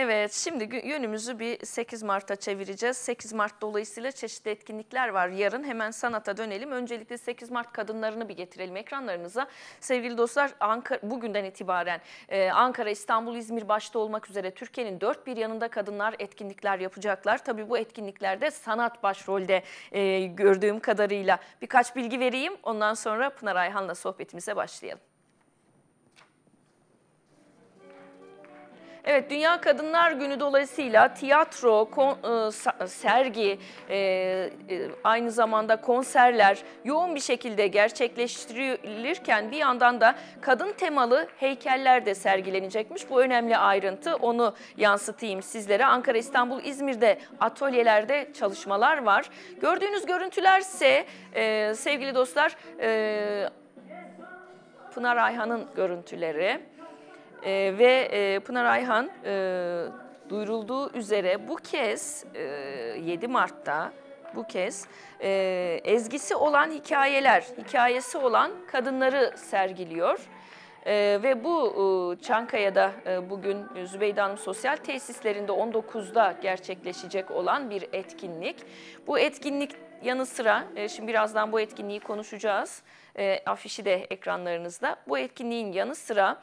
Evet şimdi yönümüzü bir 8 Mart'a çevireceğiz. 8 Mart dolayısıyla çeşitli etkinlikler var. Yarın hemen sanata dönelim. Öncelikle 8 Mart kadınlarını bir getirelim ekranlarınıza. Sevgili dostlar Ankara, bugünden itibaren e, Ankara, İstanbul, İzmir başta olmak üzere Türkiye'nin dört bir yanında kadınlar etkinlikler yapacaklar. Tabii bu etkinliklerde sanat başrolde e, gördüğüm kadarıyla birkaç bilgi vereyim. Ondan sonra Pınar Ayhan'la sohbetimize başlayalım. Evet Dünya Kadınlar Günü dolayısıyla tiyatro, kon, e, sergi, e, e, aynı zamanda konserler yoğun bir şekilde gerçekleştirilirken bir yandan da kadın temalı heykeller de sergilenecekmiş. Bu önemli ayrıntı onu yansıtayım sizlere. Ankara, İstanbul, İzmir'de atölyelerde çalışmalar var. Gördüğünüz görüntülerse e, sevgili dostlar e, Pınar Ayhan'ın görüntüleri. E, ve e, Pınar Ayhan e, duyurulduğu üzere bu kez e, 7 Mart'ta bu kez e, ezgisi olan hikayeler, hikayesi olan kadınları sergiliyor. Ee, ve bu e, Çankaya'da e, bugün Zübeyde Hanım Sosyal Tesislerinde 19'da gerçekleşecek olan bir etkinlik. Bu etkinlik yanı sıra, e, şimdi birazdan bu etkinliği konuşacağız, e, afişi de ekranlarınızda. Bu etkinliğin yanı sıra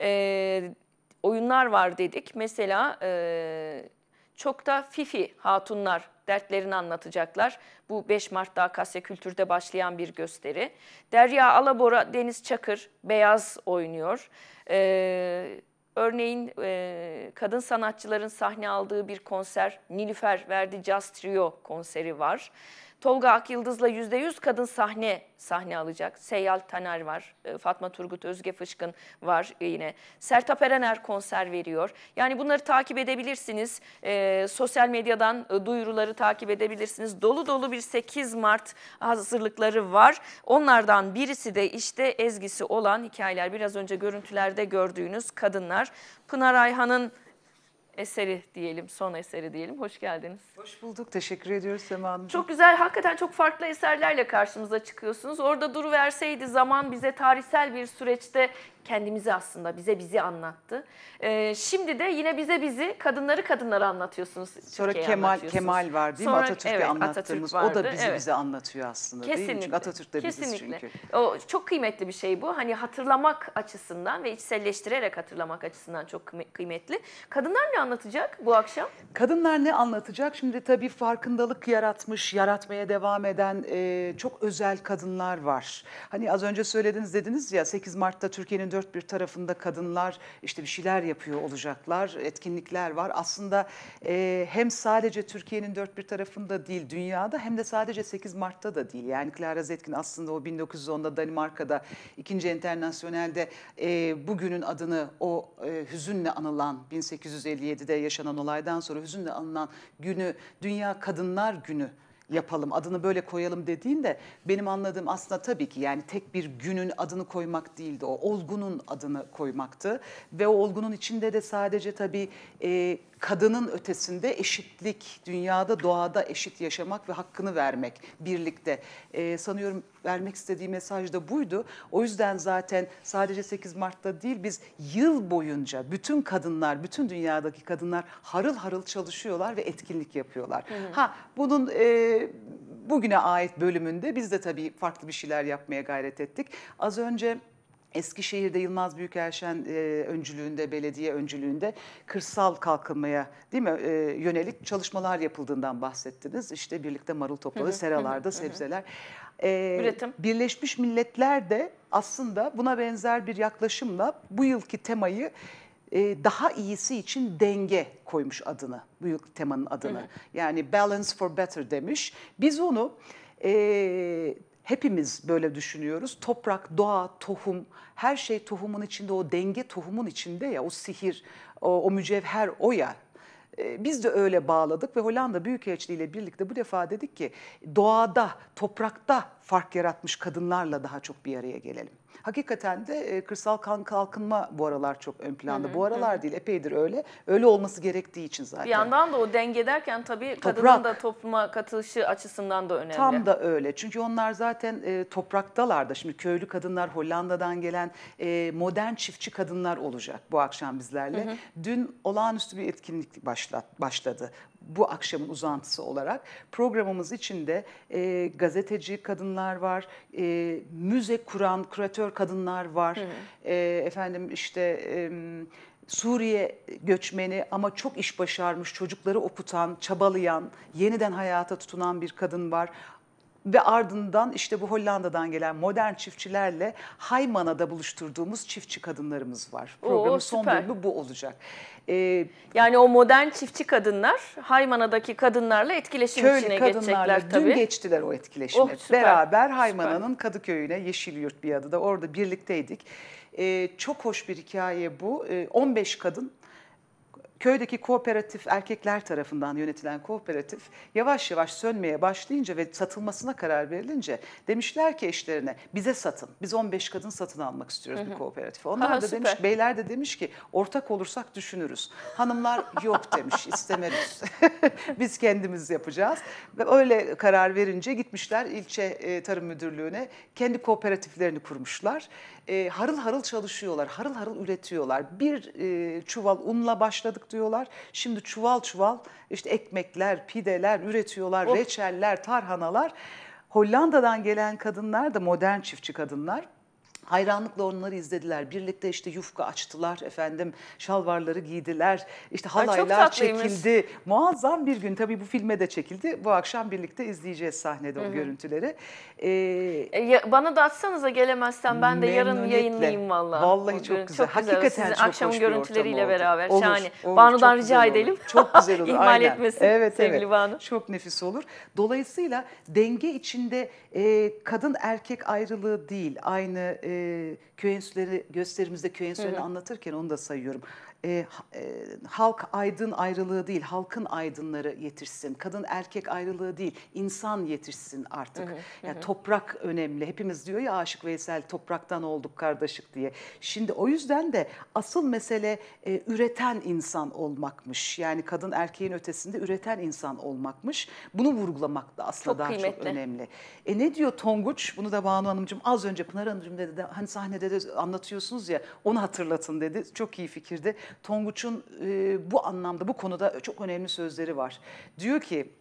e, oyunlar var dedik. Mesela e, çok da Fifi Hatunlar dertlerini anlatacaklar. Bu 5 Mart'ta Akasya Kültür'de başlayan bir gösteri. Derya Alabora, Deniz Çakır, Beyaz oynuyor. Ee, örneğin e, kadın sanatçıların sahne aldığı bir konser, Nilüfer verdi Jazz Trio konseri var. Tolga Akyıldız'la %100 kadın sahne sahne alacak. Seyyal Taner var, e, Fatma Turgut Özge Fışkın var e, yine. Sertap Erener konser veriyor. Yani bunları takip edebilirsiniz. E, sosyal medyadan e, duyuruları takip edebilirsiniz. Dolu dolu bir 8 Mart hazırlıkları var. Onlardan birisi de işte ezgisi olan hikayeler. Biraz önce görüntülerde gördüğünüz kadınlar. Pınar Ayhan'ın eseri diyelim, son eseri diyelim. Hoş geldiniz. Hoş bulduk. Teşekkür ediyoruz Sema Hanım. Çok güzel, hakikaten çok farklı eserlerle karşımıza çıkıyorsunuz. Orada verseydi zaman bize tarihsel bir süreçte kendimizi aslında bize bizi anlattı. E, şimdi de yine bize bizi kadınları kadınlara anlatıyorsunuz. Sonra Kemal anlatıyorsunuz. Kemal var değil mi? Atatürk'ü evet, anlattığımız Atatürk o da bizi evet. bize anlatıyor aslında kesinlikle, değil mi? Çünkü Atatürk de kesinlikle. biziz çünkü. O, çok kıymetli bir şey bu. Hani hatırlamak açısından ve içselleştirerek hatırlamak açısından çok kıymetli. Kadınlar ne anlatacak bu akşam? Kadınlar ne anlatacak? Şimdi tabii farkındalık yaratmış, yaratmaya devam eden e, çok özel kadınlar var. Hani az önce söylediniz dediniz ya 8 Mart'ta Türkiye'nin dört bir tarafında kadınlar işte bir şeyler yapıyor olacaklar, etkinlikler var. Aslında e, hem sadece Türkiye'nin dört bir tarafında değil dünyada hem de sadece 8 Mart'ta da değil. Yani Clara Zetkin aslında o 1910'da Danimarka'da ikinci internasyonelde e, bugünün adını o e, hüzünle anılan 1857'de yaşanan olaydan sonra hüzünle anılan günü Dünya Kadınlar Günü yapalım, adını böyle koyalım dediğinde benim anladığım aslında tabii ki yani tek bir günün adını koymak değildi o, olgunun adını koymaktı. Ve o olgunun içinde de sadece tabii e, kadının ötesinde eşitlik, dünyada doğada eşit yaşamak ve hakkını vermek birlikte. Ee, sanıyorum vermek istediği mesaj da buydu. O yüzden zaten sadece 8 Mart'ta değil biz yıl boyunca bütün kadınlar, bütün dünyadaki kadınlar harıl harıl çalışıyorlar ve etkinlik yapıyorlar. Hı hı. Ha bunun e, bugüne ait bölümünde biz de tabii farklı bir şeyler yapmaya gayret ettik. Az önce Eskişehir'de Yılmaz Büyükelşen e, öncülüğünde, belediye öncülüğünde kırsal kalkınmaya değil mi e, yönelik çalışmalar yapıldığından bahsettiniz. İşte birlikte marul topladı, seralarda sebzeler. E, Üretim. Birleşmiş Milletler de aslında buna benzer bir yaklaşımla bu yılki temayı e, daha iyisi için denge koymuş adını, bu yılki temanın adını. Hı hı. Yani balance for better demiş. Biz onu... E, hepimiz böyle düşünüyoruz. Toprak, doğa, tohum, her şey tohumun içinde, o denge tohumun içinde ya, o sihir, o, o mücevher o ya. Ee, biz de öyle bağladık ve Hollanda Büyükelçiliği ile birlikte bu defa dedik ki doğada, toprakta fark yaratmış kadınlarla daha çok bir araya gelelim. Hakikaten de e, kırsal kan kalkınma bu aralar çok ön planda. Hı hı, bu aralar hı. değil epeydir öyle. Öyle olması gerektiği için zaten. Bir yandan da o denge derken tabii Toprak, kadının da topluma katılışı açısından da önemli. Tam da öyle. Çünkü onlar zaten e, topraktalar Şimdi köylü kadınlar Hollanda'dan gelen e, modern çiftçi kadınlar olacak bu akşam bizlerle. Hı hı. Dün olağanüstü bir etkinlik başlat, başladı bu akşamın uzantısı olarak programımız içinde e, gazeteci kadınlar var, e, müze kuran küratör kadınlar var, hı hı. E, efendim işte... E, Suriye göçmeni ama çok iş başarmış, çocukları okutan, çabalayan, yeniden hayata tutunan bir kadın var ve ardından işte bu Hollanda'dan gelen modern çiftçilerle Haymana'da buluşturduğumuz çiftçi kadınlarımız var. Programın Oo, son bölümü bu olacak. E, yani o modern çiftçi kadınlar Haymana'daki kadınlarla etkileşim köylü içine geçecekler dün tabii. Dün geçtiler o etkileşime. Oh, Beraber Haymana'nın Kadıköy'üne Yeşil Yurt bir adı da orada birlikteydik. E, çok hoş bir hikaye bu. E, ee, 15 kadın köydeki kooperatif erkekler tarafından yönetilen kooperatif yavaş yavaş sönmeye başlayınca ve satılmasına karar verilince demişler ki eşlerine bize satın. Biz 15 kadın satın almak istiyoruz hı hı. bir kooperatife. Onlar Aha, da süper. demiş beyler de demiş ki ortak olursak düşünürüz. Hanımlar yok demiş istemeriz. Biz kendimiz yapacağız. Ve öyle karar verince gitmişler ilçe e, tarım müdürlüğüne kendi kooperatiflerini kurmuşlar e, harıl harıl çalışıyorlar, harıl harıl üretiyorlar. Bir e, çuval unla başladık diyorlar. Şimdi çuval çuval işte ekmekler, pideler üretiyorlar, oh. reçeller, tarhanalar. Hollanda'dan gelen kadınlar da modern çiftçi kadınlar Hayranlıkla onları izlediler. Birlikte işte yufka açtılar efendim. Şalvarları giydiler. İşte halaylar Ay çekildi. Muazzam bir gün. Tabii bu filme de çekildi. Bu akşam birlikte izleyeceğiz sahnede Hı -hı. o görüntüleri. Ee, e, ya, bana da atsanıza gelemezsem ben de yarın yayınlayayım valla. Vallahi çok güzel. Çok Hakikaten Sizin çok akşam hoş görüntüleriyle oldu. beraber. Olur, Şahane. Olur, Banu'dan rica olur. edelim. Çok güzel olur. İhmal Aynen. etmesin evet, sevgili evet. Banu. Çok nefis olur. Dolayısıyla denge içinde e, kadın erkek ayrılığı değil. Aynı e, köy enstitüleri gösterimizde köy enstitülerini anlatırken onu da sayıyorum. E, e, halk aydın ayrılığı değil, halkın aydınları yetişsin. Kadın erkek ayrılığı değil, insan yetişsin artık. yani toprak önemli. Hepimiz diyor ya Aşık Veysel topraktan olduk kardeşik diye. Şimdi o yüzden de asıl mesele e, üreten insan olmakmış. Yani kadın erkeğin ötesinde üreten insan olmakmış. Bunu vurgulamak da aslında çok daha kıymetli. çok önemli. E ne diyor Tonguç? Bunu da Banu Hanımcığım az önce Pınar Hanımcığım dedi de hani sahnede de anlatıyorsunuz ya onu hatırlatın dedi. Çok iyi fikirdi. Tonguç'un e, bu anlamda, bu konuda çok önemli sözleri var. Diyor ki,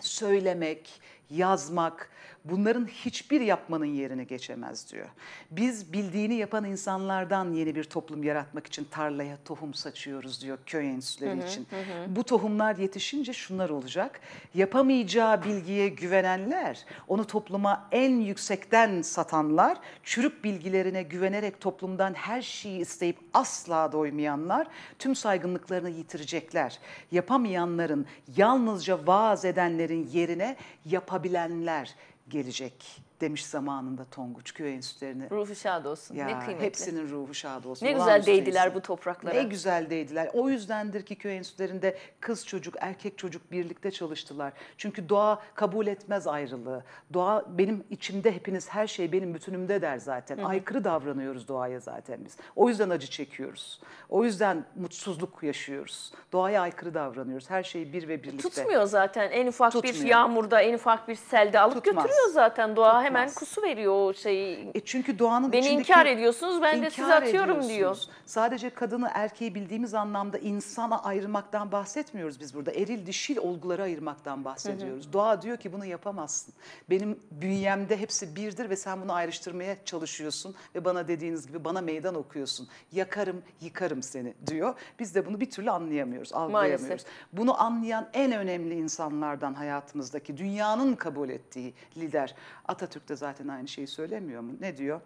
söylemek, yazmak, Bunların hiçbir yapmanın yerini geçemez diyor. Biz bildiğini yapan insanlardan yeni bir toplum yaratmak için tarlaya tohum saçıyoruz diyor köy enstitüleri için. Hı hı. Bu tohumlar yetişince şunlar olacak. Yapamayacağı bilgiye güvenenler, onu topluma en yüksekten satanlar, çürük bilgilerine güvenerek toplumdan her şeyi isteyip asla doymayanlar tüm saygınlıklarını yitirecekler. Yapamayanların, yalnızca vaaz edenlerin yerine yapabilenler, gelecek demiş zamanında Tonguç köy enstitülerine. Ruhu şad olsun. Ya, ne kıymetli. Hepsinin ruhu şad olsun. Ne güzel değdiler insan. bu topraklara. Ne güzel değdiler. O yüzdendir ki köy enstitülerinde kız çocuk, erkek çocuk birlikte çalıştılar. Çünkü doğa kabul etmez ayrılığı. Doğa benim içimde hepiniz her şey benim bütünümde der zaten. Hı-hı. Aykırı davranıyoruz doğaya zaten biz. O yüzden acı çekiyoruz. O yüzden mutsuzluk yaşıyoruz. Doğaya aykırı davranıyoruz. Her şeyi bir ve birlikte. Tutmuyor zaten. En ufak Tutmuyor. bir yağmurda, en ufak bir selde alıp Tutmaz. götürüyor zaten doğa. Tutmaz hemen kusu veriyor o şeyi. E çünkü doğanın Beni içindeki... inkar ediyorsunuz ben de size atıyorum diyor. Sadece kadını erkeği bildiğimiz anlamda insana ayırmaktan bahsetmiyoruz biz burada. Eril dişil olguları ayırmaktan bahsediyoruz. Hı hı. Doğa diyor ki bunu yapamazsın. Benim bünyemde hepsi birdir ve sen bunu ayrıştırmaya çalışıyorsun ve bana dediğiniz gibi bana meydan okuyorsun. Yakarım, yıkarım seni diyor. Biz de bunu bir türlü anlayamıyoruz, algılayamıyoruz. Maalesef. Bunu anlayan en önemli insanlardan hayatımızdaki dünyanın kabul ettiği lider Atatürk Atatürk de zaten aynı şeyi söylemiyor mu? Ne diyor?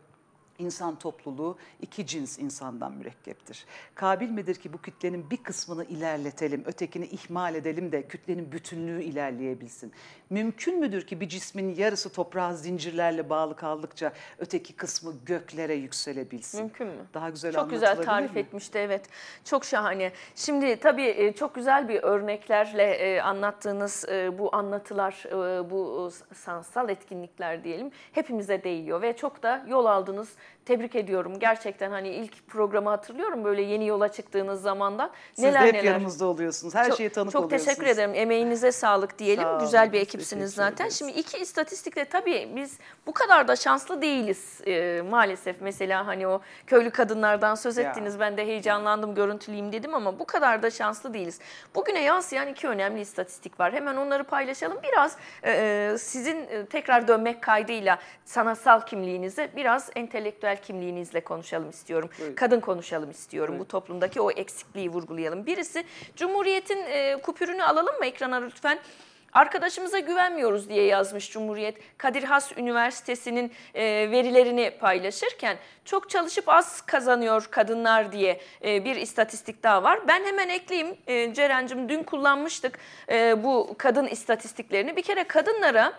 İnsan topluluğu iki cins insandan mürekkeptir. Kabil midir ki bu kütlenin bir kısmını ilerletelim, ötekini ihmal edelim de kütlenin bütünlüğü ilerleyebilsin? Mümkün müdür ki bir cismin yarısı toprağa zincirlerle bağlı kaldıkça öteki kısmı göklere yükselebilsin? Mümkün mü? Daha güzel Çok güzel tarif mi? etmişti evet. Çok şahane. Şimdi tabii e, çok güzel bir örneklerle e, anlattığınız e, bu anlatılar, bu sansal etkinlikler diyelim hepimize değiyor ve çok da yol aldınız Tebrik ediyorum. Gerçekten hani ilk programı hatırlıyorum böyle yeni yola çıktığınız zamandan. Siz neler, de hep yanımızda oluyorsunuz. Her çok, şeye tanık çok oluyorsunuz. Çok teşekkür ederim. Emeğinize sağlık diyelim. Sağ Güzel bir ekipsiniz zaten. Şimdi iki istatistikle tabii biz bu kadar da şanslı değiliz e, maalesef. Mesela hani o köylü kadınlardan söz ettiniz. Ya. Ben de heyecanlandım, görüntüleyim dedim ama bu kadar da şanslı değiliz. Bugüne yansıyan iki önemli istatistik var. Hemen onları paylaşalım. Biraz e, e sizin e, tekrar dönmek kaydıyla sanatsal kimliğinize biraz entelektüel entelektüel kimliğinizle konuşalım istiyorum. Evet. Kadın konuşalım istiyorum. Evet. Bu toplumdaki o eksikliği vurgulayalım. Birisi Cumhuriyet'in e, kupürünü alalım mı ekrana lütfen? Arkadaşımıza güvenmiyoruz diye yazmış Cumhuriyet. Kadir Has Üniversitesi'nin e, verilerini paylaşırken çok çalışıp az kazanıyor kadınlar diye e, bir istatistik daha var. Ben hemen ekleyeyim e, Ceren'cim dün kullanmıştık e, bu kadın istatistiklerini. Bir kere kadınlara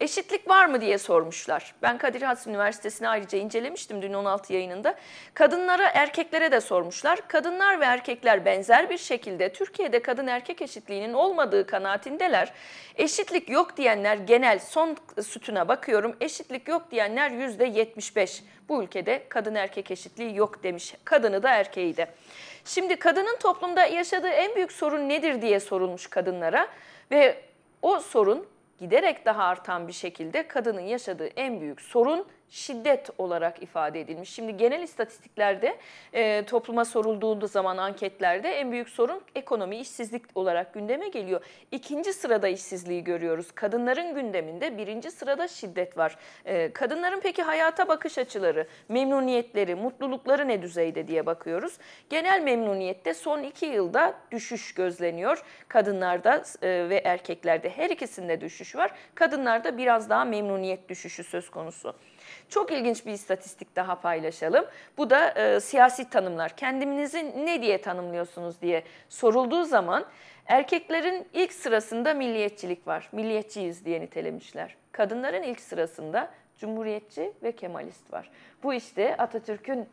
Eşitlik var mı diye sormuşlar. Ben Kadir Has Üniversitesi'ni ayrıca incelemiştim dün 16 yayınında. Kadınlara, erkeklere de sormuşlar. Kadınlar ve erkekler benzer bir şekilde Türkiye'de kadın erkek eşitliğinin olmadığı kanaatindeler. Eşitlik yok diyenler genel son sütuna bakıyorum. Eşitlik yok diyenler %75. Bu ülkede kadın erkek eşitliği yok demiş. Kadını da erkeği de. Şimdi kadının toplumda yaşadığı en büyük sorun nedir diye sorulmuş kadınlara ve o sorun giderek daha artan bir şekilde kadının yaşadığı en büyük sorun şiddet olarak ifade edilmiş. Şimdi genel istatistiklerde e, topluma sorulduğunda zaman anketlerde en büyük sorun ekonomi, işsizlik olarak gündeme geliyor. İkinci sırada işsizliği görüyoruz. Kadınların gündeminde birinci sırada şiddet var. E, kadınların peki hayata bakış açıları, memnuniyetleri, mutlulukları ne düzeyde diye bakıyoruz. Genel memnuniyette son iki yılda düşüş gözleniyor. Kadınlarda e, ve erkeklerde her ikisinde düşüş var. Kadınlarda biraz daha memnuniyet düşüşü söz konusu. Çok ilginç bir istatistik daha paylaşalım. Bu da e, siyasi tanımlar. Kendinizi ne diye tanımlıyorsunuz diye sorulduğu zaman erkeklerin ilk sırasında milliyetçilik var. Milliyetçiyiz diye nitelemişler. Kadınların ilk sırasında cumhuriyetçi ve kemalist var. Bu işte Atatürk'ün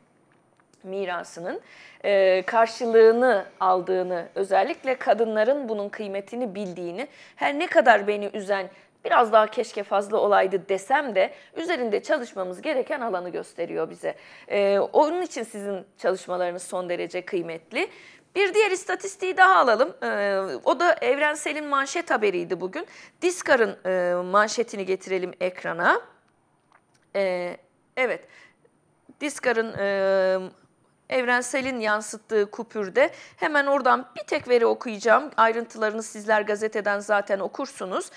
mirasının e, karşılığını aldığını, özellikle kadınların bunun kıymetini bildiğini, her ne kadar beni üzen biraz daha keşke fazla olaydı desem de üzerinde çalışmamız gereken alanı gösteriyor bize. Ee, onun için sizin çalışmalarınız son derece kıymetli. Bir diğer istatistiği daha alalım. Ee, o da Evrensel'in manşet haberiydi bugün. Diskar'ın e, manşetini getirelim ekrana. Ee, evet, Diskar'ın e, Evrensel'in yansıttığı kupürde hemen oradan bir tek veri okuyacağım. Ayrıntılarını sizler gazeteden zaten okursunuz.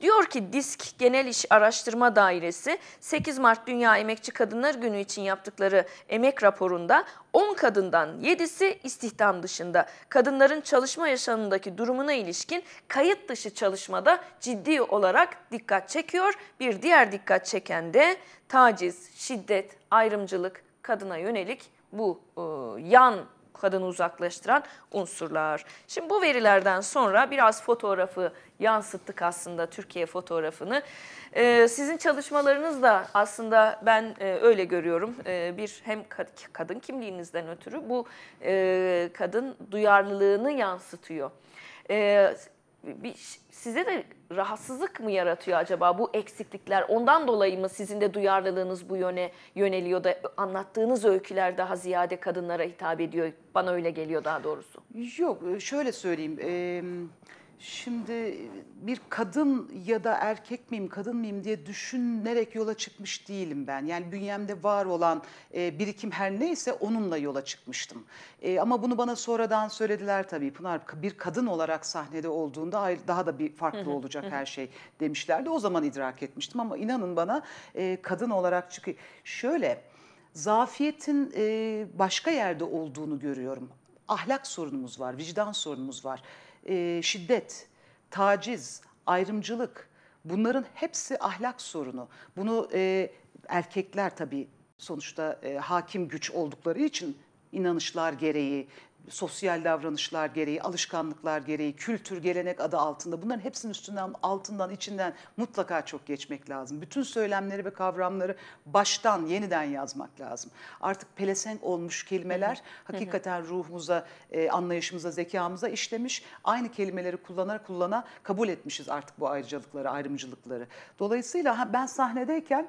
Diyor ki Disk Genel İş Araştırma Dairesi 8 Mart Dünya Emekçi Kadınlar Günü için yaptıkları emek raporunda 10 kadından 7'si istihdam dışında. Kadınların çalışma yaşamındaki durumuna ilişkin kayıt dışı çalışmada ciddi olarak dikkat çekiyor. Bir diğer dikkat çeken de taciz, şiddet, ayrımcılık, kadına yönelik bu e, yan kadını uzaklaştıran unsurlar. Şimdi bu verilerden sonra biraz fotoğrafı yansıttık aslında Türkiye fotoğrafını. Ee, sizin çalışmalarınız da aslında ben e, öyle görüyorum. E, bir hem kad- kadın kimliğinizden ötürü bu e, kadın duyarlılığını yansıtıyor. E, bir, size de rahatsızlık mı yaratıyor acaba bu eksiklikler? Ondan dolayı mı sizin de duyarlılığınız bu yöne yöneliyor da anlattığınız öyküler daha ziyade kadınlara hitap ediyor? Bana öyle geliyor daha doğrusu. Yok e, şöyle söyleyeyim. E, Şimdi bir kadın ya da erkek miyim, kadın mıyım diye düşünerek yola çıkmış değilim ben. Yani bünyemde var olan e, birikim her neyse onunla yola çıkmıştım. E, ama bunu bana sonradan söylediler tabii. Pınar bir kadın olarak sahnede olduğunda daha da bir farklı olacak her şey demişlerdi. O zaman idrak etmiştim ama inanın bana e, kadın olarak çıkıyor. Şöyle, zafiyetin e, başka yerde olduğunu görüyorum. Ahlak sorunumuz var, vicdan sorunumuz var. E, şiddet, taciz, ayrımcılık bunların hepsi ahlak sorunu. Bunu e, erkekler tabii sonuçta e, hakim güç oldukları için inanışlar gereği sosyal davranışlar gereği, alışkanlıklar gereği, kültür, gelenek adı altında bunların hepsinin üstünden, altından, içinden mutlaka çok geçmek lazım. Bütün söylemleri ve kavramları baştan yeniden yazmak lazım. Artık pelesenk olmuş kelimeler hı hı. hakikaten ruhumuza, e, anlayışımıza, zekamıza işlemiş. Aynı kelimeleri kullanarak kullana kabul etmişiz artık bu ayrıcalıkları, ayrımcılıkları. Dolayısıyla ben sahnedeyken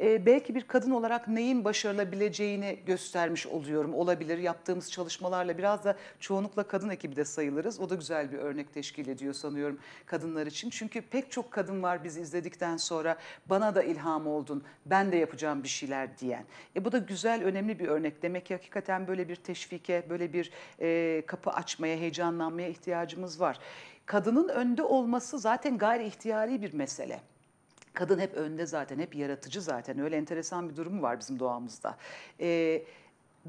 ee, belki bir kadın olarak neyin başarılabileceğini göstermiş oluyorum. Olabilir yaptığımız çalışmalarla biraz da çoğunlukla kadın ekibi de sayılırız. O da güzel bir örnek teşkil ediyor sanıyorum kadınlar için. Çünkü pek çok kadın var bizi izledikten sonra bana da ilham oldun, ben de yapacağım bir şeyler diyen. E, bu da güzel, önemli bir örnek. Demek ki hakikaten böyle bir teşvike, böyle bir e, kapı açmaya, heyecanlanmaya ihtiyacımız var kadının önde olması zaten gayri ihtiyari bir mesele. Kadın hep önde zaten, hep yaratıcı zaten. Öyle enteresan bir durumu var bizim doğamızda. E,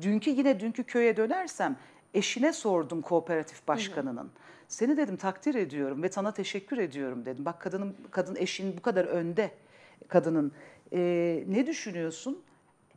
dünkü yine dünkü köye dönersem eşine sordum kooperatif başkanının. Hı hı. Seni dedim takdir ediyorum ve sana teşekkür ediyorum dedim. Bak kadının kadın eşin bu kadar önde kadının. E, ne düşünüyorsun?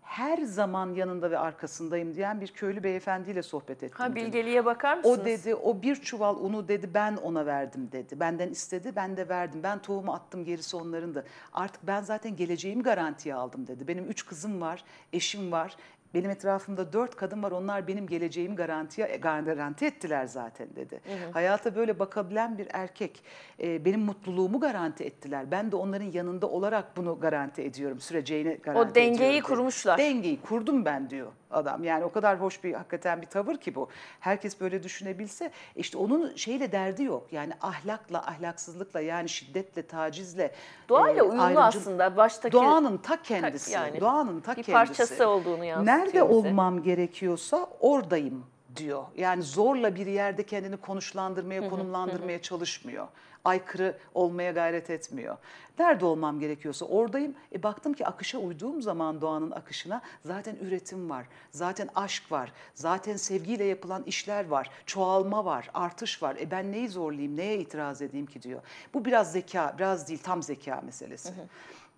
her zaman yanında ve arkasındayım diyen bir köylü beyefendiyle sohbet ettim. Ha bilgeliğe bakar mısınız? O dedi o bir çuval unu dedi ben ona verdim dedi. Benden istedi ben de verdim. Ben tohumu attım gerisi onların da Artık ben zaten geleceğimi garantiye aldım dedi. Benim üç kızım var, eşim var. Benim etrafımda dört kadın var onlar benim geleceğimi garantiye garanti ettiler zaten dedi. Hı hı. Hayata böyle bakabilen bir erkek e, benim mutluluğumu garanti ettiler. Ben de onların yanında olarak bunu garanti ediyorum süreceğini garanti ediyorum. O dengeyi ediyorum. kurmuşlar. Dengeyi kurdum ben diyor adam. Yani o kadar hoş bir hakikaten bir tavır ki bu. Herkes böyle düşünebilse işte onun şeyle derdi yok. Yani ahlakla, ahlaksızlıkla yani şiddetle, tacizle. Doğayla e, uyumlu ayrımcı... aslında baştaki. Doğanın ta kendisi. Ta, yani, doğanın ta bir kendisi. Bir parçası olduğunu yansıtıyor Nerede olmam gerekiyorsa oradayım diyor. Yani zorla bir yerde kendini konuşlandırmaya, konumlandırmaya çalışmıyor. Aykırı olmaya gayret etmiyor. Nerede olmam gerekiyorsa oradayım. E baktım ki akışa uyduğum zaman doğanın akışına zaten üretim var. Zaten aşk var. Zaten sevgiyle yapılan işler var. Çoğalma var, artış var. E ben neyi zorlayayım, neye itiraz edeyim ki diyor. Bu biraz zeka, biraz değil tam zeka meselesi.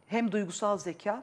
Hem duygusal zeka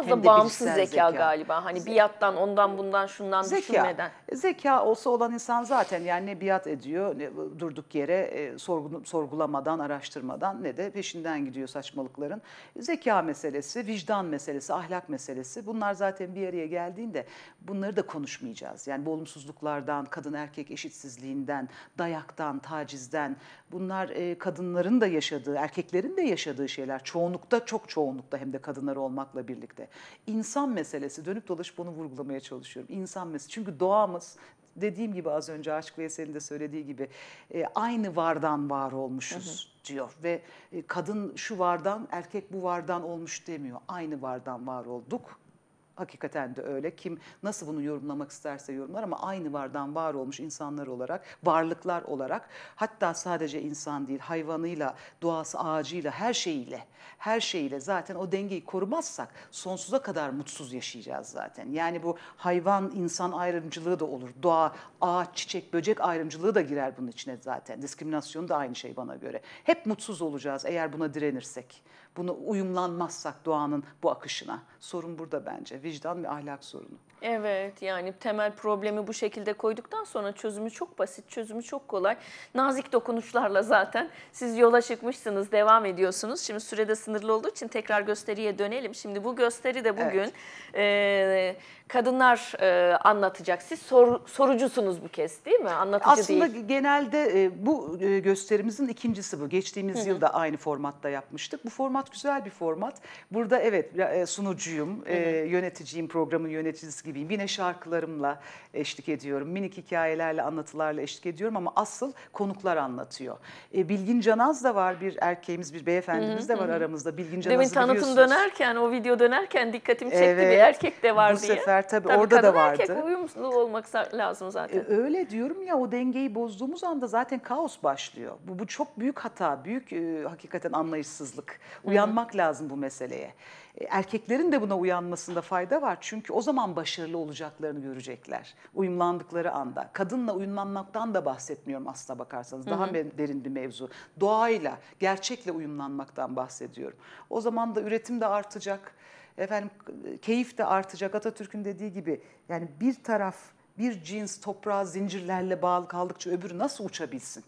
biraz da bağımsız zeka, zeka galiba. Hani zeka. biattan ondan bundan şundan zeka. düşünmeden. Zeka olsa olan insan zaten yani ne biat ediyor ne durduk yere e, sorgulamadan, araştırmadan ne de peşinden gidiyor saçmalıkların. Zeka meselesi, vicdan meselesi, ahlak meselesi bunlar zaten bir araya geldiğinde bunları da konuşmayacağız. Yani bu olumsuzluklardan, kadın erkek eşitsizliğinden, dayaktan, tacizden bunlar e, kadınların da yaşadığı, erkeklerin de yaşadığı şeyler. Çoğunlukta, çok çoğunlukta hem de kadınlar olmakla birlikte. İnsan meselesi, dönüp dolaşıp onu vurgulamaya çalışıyorum. İnsan meselesi. Çünkü doğamız dediğim gibi az önce Aşk Veysel'in de söylediği gibi e, aynı vardan var olmuşuz hı hı. diyor ve e, kadın şu vardan erkek bu vardan olmuş demiyor. Aynı vardan var olduk hakikaten de öyle. Kim nasıl bunu yorumlamak isterse yorumlar ama aynı vardan var olmuş insanlar olarak, varlıklar olarak hatta sadece insan değil hayvanıyla, doğası ağacıyla, her şeyiyle, her şeyiyle zaten o dengeyi korumazsak sonsuza kadar mutsuz yaşayacağız zaten. Yani bu hayvan insan ayrımcılığı da olur. Doğa, ağaç, çiçek, böcek ayrımcılığı da girer bunun içine zaten. Diskriminasyon da aynı şey bana göre. Hep mutsuz olacağız eğer buna direnirsek. Bunu uyumlanmazsak doğanın bu akışına. Sorun burada bence. Vicdan ve ahlak sorunu. Evet yani temel problemi bu şekilde koyduktan sonra çözümü çok basit, çözümü çok kolay. Nazik dokunuşlarla zaten siz yola çıkmışsınız, devam ediyorsunuz. Şimdi sürede sınırlı olduğu için tekrar gösteriye dönelim. Şimdi bu gösteri de bugün evet. e, kadınlar e, anlatacak. Siz sor, sorucusunuz bu kez değil mi? Anlatıcı Aslında değil. Aslında genelde e, bu e, gösterimizin ikincisi bu. Geçtiğimiz Hı -hı. yılda aynı formatta yapmıştık. Bu format format güzel bir format. Burada evet e, sunucuyum, e, evet. yöneticiyim, programın yöneticisi gibiyim. Yine şarkılarımla eşlik ediyorum. Minik hikayelerle, anlatılarla eşlik ediyorum ama asıl konuklar anlatıyor. E, Bilgin Canaz da var, bir erkeğimiz, bir beyefendimiz de var aramızda. Bilgin Canaz'ı Demin tanıtım dönerken, o video dönerken dikkatimi çekti evet, bir erkek de var bu diye. Bu sefer tabii, tabii orada da vardı. Kadın erkek uyumlu olmak lazım zaten. Öyle diyorum ya o dengeyi bozduğumuz anda zaten kaos başlıyor. Bu, bu çok büyük hata, büyük e, hakikaten anlayışsızlık, Uyanmak lazım bu meseleye. E, erkeklerin de buna uyanmasında fayda var. Çünkü o zaman başarılı olacaklarını görecekler. Uyumlandıkları anda. Kadınla uyumlanmaktan da bahsetmiyorum aslına bakarsanız. Daha hı hı. derin bir mevzu. Doğayla, gerçekle uyumlanmaktan bahsediyorum. O zaman da üretim de artacak. Efendim keyif de artacak. Atatürk'ün dediği gibi yani bir taraf bir cins toprağa zincirlerle bağlı kaldıkça öbürü nasıl uçabilsin?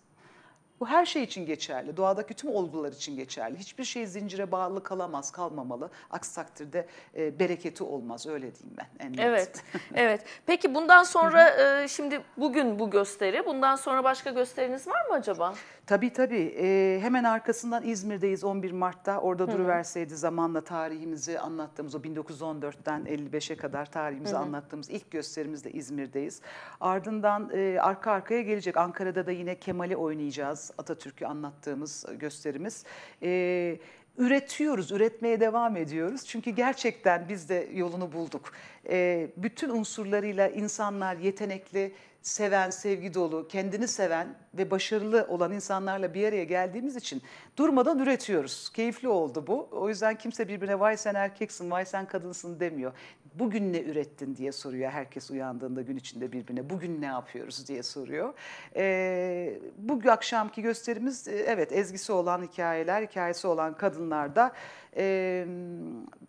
Bu her şey için geçerli. Doğadaki tüm olgular için geçerli. Hiçbir şey zincire bağlı kalamaz, kalmamalı. Aksi takdirde e, bereketi olmaz. Öyle diyeyim ben. En Evet. evet. Peki bundan sonra e, şimdi bugün bu gösteri. Bundan sonra başka gösteriniz var mı acaba? Tabii tabii. E, hemen arkasından İzmir'deyiz 11 Mart'ta. Orada duruverseydi zamanla tarihimizi anlattığımız o 1914'ten 55'e kadar tarihimizi anlattığımız ilk gösterimizde İzmir'deyiz. Ardından e, arka arkaya gelecek. Ankara'da da yine Kemal'i oynayacağız. Atatürk'ü anlattığımız e, gösterimiz. E, üretiyoruz, üretmeye devam ediyoruz. Çünkü gerçekten biz de yolunu bulduk. E, bütün unsurlarıyla insanlar yetenekli, seven, sevgi dolu, kendini seven ve başarılı olan insanlarla bir araya geldiğimiz için durmadan üretiyoruz. Keyifli oldu bu. O yüzden kimse birbirine vay sen erkeksin, vay sen kadınsın demiyor bugün ne ürettin diye soruyor herkes uyandığında gün içinde birbirine. Bugün ne yapıyoruz diye soruyor. E, bu akşamki gösterimiz e, evet ezgisi olan hikayeler, hikayesi olan kadınlarda e,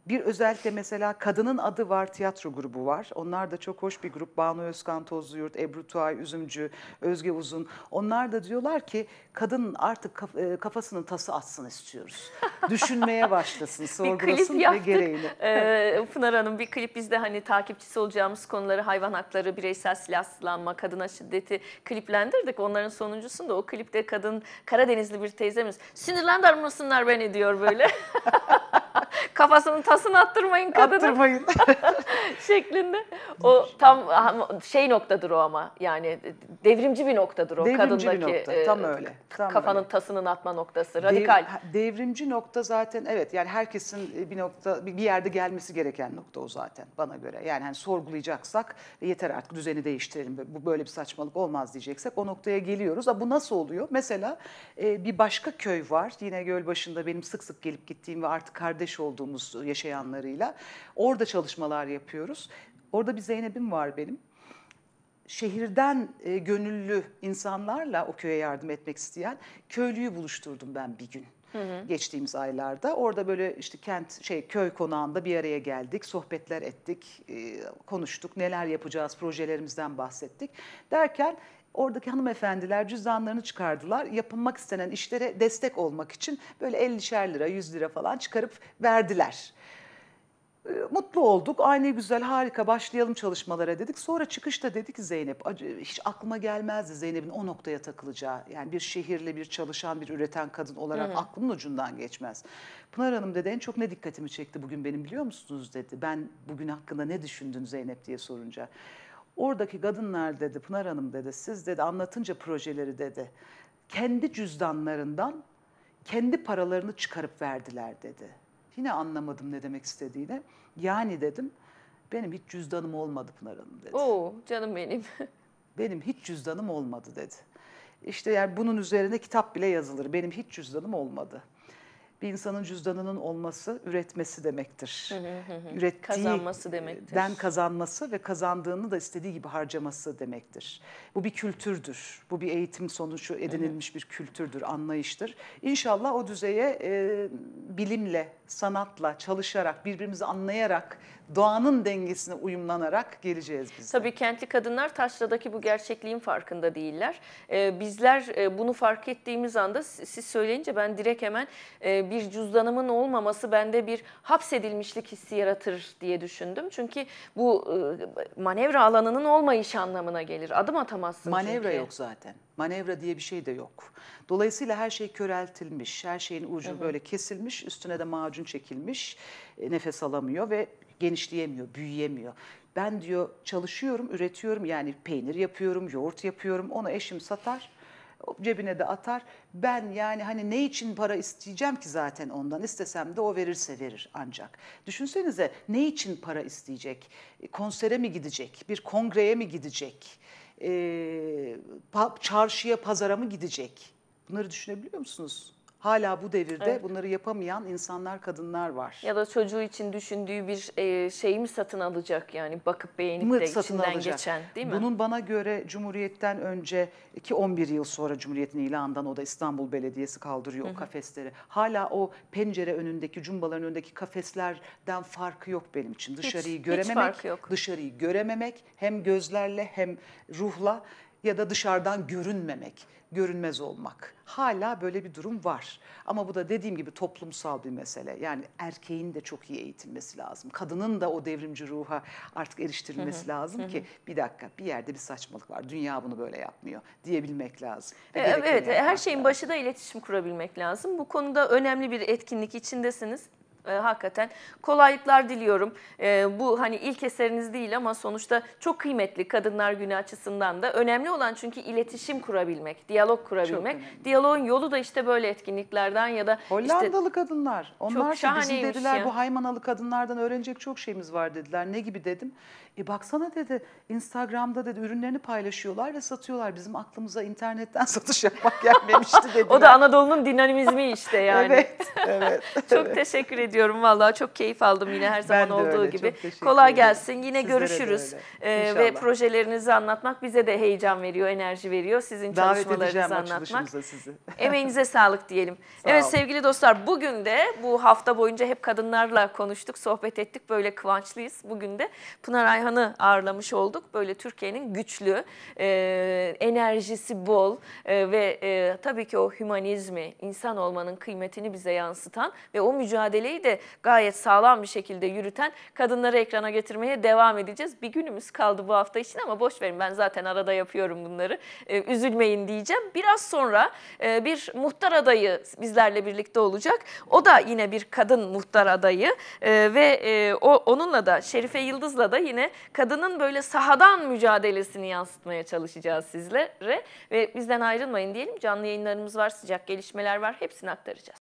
bir özellikle mesela Kadının Adı Var tiyatro grubu var. Onlar da çok hoş bir grup. Banu Özkan Tozluyurt, Ebru Tuay Üzümcü, Özge Uzun. Onlar da diyorlar ki kadın artık e, kafasının tası atsın istiyoruz. Düşünmeye başlasın, sorgulasın ve gereğini. Ee, Pınar Hanım bir klip bizde hani takipçisi olacağımız konuları hayvan hakları, bireysel silahsızlanma, kadına şiddeti kliplendirdik. Onların sonuncusunda o klipte kadın Karadenizli bir teyzemiz sinirlendirmesinler beni diyor böyle. Kafasının tasını attırmayın kadını. Attırmayın. şeklinde. O tam şey noktadır o ama yani devrimci bir noktadır o devrimci kadındaki. bir nokta. E, tam öyle. Tam kafanın öyle. tasının atma noktası. Radikal. Dev, devrimci nokta zaten evet yani herkesin e, bir nokta bir yerde gelmesi gereken nokta o zaten bana göre. Yani hani sorgulayacaksak e, yeter artık düzeni değiştirelim. Bu böyle bir saçmalık olmaz diyeceksek o noktaya geliyoruz. A, bu nasıl oluyor? Mesela bir başka köy var. Yine göl başında benim sık sık gelip gittiğim ve artık kardeş olduğum olduğumuz yaşayanlarıyla. Orada çalışmalar yapıyoruz. Orada bir Zeynep'im var benim. Şehirden e, gönüllü insanlarla o köye yardım etmek isteyen köylüyü buluşturdum ben bir gün. Hı hı. geçtiğimiz aylarda. Orada böyle işte kent şey köy konağında bir araya geldik, sohbetler ettik, e, konuştuk, neler yapacağız, projelerimizden bahsettik. Derken Oradaki hanımefendiler cüzdanlarını çıkardılar. Yapılmak istenen işlere destek olmak için böyle 50'şer lira, 100 lira falan çıkarıp verdiler. Ee, mutlu olduk. Aynı güzel, harika başlayalım çalışmalara dedik. Sonra çıkışta dedi ki Zeynep, hiç aklıma gelmezdi Zeynep'in o noktaya takılacağı. Yani bir şehirle bir çalışan, bir üreten kadın olarak hı aklımın ucundan geçmez. Pınar Hanım dedi en çok ne dikkatimi çekti bugün benim biliyor musunuz dedi. Ben bugün hakkında ne düşündün Zeynep diye sorunca. Oradaki kadınlar dedi Pınar Hanım dedi siz dedi anlatınca projeleri dedi kendi cüzdanlarından kendi paralarını çıkarıp verdiler dedi. Yine anlamadım ne demek istediğini. Yani dedim benim hiç cüzdanım olmadı Pınar Hanım dedi. Oo canım benim. benim hiç cüzdanım olmadı dedi. İşte yani bunun üzerine kitap bile yazılır. Benim hiç cüzdanım olmadı bir insanın cüzdanının olması üretmesi demektir. Ürettiği kazanması demektir. Den kazanması ve kazandığını da istediği gibi harcaması demektir. Bu bir kültürdür. Bu bir eğitim sonucu edinilmiş bir kültürdür, anlayıştır. İnşallah o düzeye e, bilimle, sanatla, çalışarak, birbirimizi anlayarak doğanın dengesine uyumlanarak geleceğiz biz. Tabii kentli kadınlar taşradaki bu gerçekliğin farkında değiller. Ee, bizler e, bunu fark ettiğimiz anda siz söyleyince ben direkt hemen e, bir cüzdanımın olmaması bende bir hapsedilmişlik hissi yaratır diye düşündüm. Çünkü bu e, manevra alanının olmayış anlamına gelir. Adım atamazsın Manevra çünkü. yok zaten. Manevra diye bir şey de yok. Dolayısıyla her şey köreltilmiş, her şeyin ucu hı hı. böyle kesilmiş, üstüne de macun çekilmiş, nefes alamıyor ve genişleyemiyor, büyüyemiyor. Ben diyor çalışıyorum, üretiyorum yani peynir yapıyorum, yoğurt yapıyorum. Onu eşim satar, cebine de atar. Ben yani hani ne için para isteyeceğim ki zaten ondan istesem de o verirse verir ancak. Düşünsenize ne için para isteyecek? E, konsere mi gidecek? Bir kongreye mi gidecek? Ee, çarşıya, pazara mı gidecek? Bunları düşünebiliyor musunuz? Hala bu devirde evet. bunları yapamayan insanlar, kadınlar var. Ya da çocuğu için düşündüğü bir e, şeyi mi satın alacak yani bakıp beğenip mı de satın içinden alacak. geçen değil mi? Bunun bana göre Cumhuriyet'ten önceki 11 yıl sonra Cumhuriyet'in ilanından o da İstanbul Belediyesi kaldırıyor Hı -hı. o kafesleri. Hala o pencere önündeki, cumbaların önündeki kafeslerden farkı yok benim için. Dışarıyı hiç, görememek, hiç farkı yok. dışarıyı görememek hem gözlerle hem ruhla ya da dışarıdan görünmemek, görünmez olmak. Hala böyle bir durum var. Ama bu da dediğim gibi toplumsal bir mesele. Yani erkeğin de çok iyi eğitilmesi lazım. Kadının da o devrimci ruha artık eriştirilmesi hı hı, lazım hı. ki bir dakika bir yerde bir saçmalık var. Dünya bunu böyle yapmıyor diyebilmek lazım. Ve e, evet, evet her şeyin lazım. başı da iletişim kurabilmek lazım. Bu konuda önemli bir etkinlik içindesiniz e, hakikaten kolaylıklar diliyorum. E, bu hani ilk eseriniz değil ama sonuçta çok kıymetli Kadınlar Günü açısından da. Önemli olan çünkü iletişim kurabilmek, diyalog kurabilmek. diyalogun yolu da işte böyle etkinliklerden ya da Hollandalı işte, kadınlar. Onlar çok ki dediler ya. bu Haymanalı kadınlardan öğrenecek çok şeyimiz var dediler. Ne gibi dedim? E baksana dedi Instagram'da dedi ürünlerini paylaşıyorlar ve satıyorlar. Bizim aklımıza internetten satış yapmak gelmemişti dedi. o da Anadolu'nun dinamizmi işte yani. evet, evet. çok evet. teşekkür ediyorum vallahi çok keyif aldım yine her zaman olduğu öyle, gibi. Kolay gelsin yine Sizlere görüşürüz. Ee, ve projelerinizi anlatmak bize de heyecan veriyor, enerji veriyor. Sizin Davet çalışmalarınızı anlatmak. Sizi. Emeğinize sağlık diyelim. Sağ evet olun. sevgili dostlar bugün de bu hafta boyunca hep kadınlarla konuştuk, sohbet ettik. Böyle kıvançlıyız. Bugün de Pınar Ayhan Ayhan'ı ağırlamış olduk. Böyle Türkiye'nin güçlü, e, enerjisi bol e, ve e, tabii ki o hümanizmi, insan olmanın kıymetini bize yansıtan ve o mücadeleyi de gayet sağlam bir şekilde yürüten kadınları ekrana getirmeye devam edeceğiz. Bir günümüz kaldı bu hafta için ama boş verin ben zaten arada yapıyorum bunları. E, üzülmeyin diyeceğim. Biraz sonra e, bir muhtar adayı bizlerle birlikte olacak. O da yine bir kadın muhtar adayı e, ve e, o onunla da Şerife Yıldız'la da yine kadının böyle sahadan mücadelesini yansıtmaya çalışacağız sizlere. Ve bizden ayrılmayın diyelim. Canlı yayınlarımız var, sıcak gelişmeler var. Hepsini aktaracağız.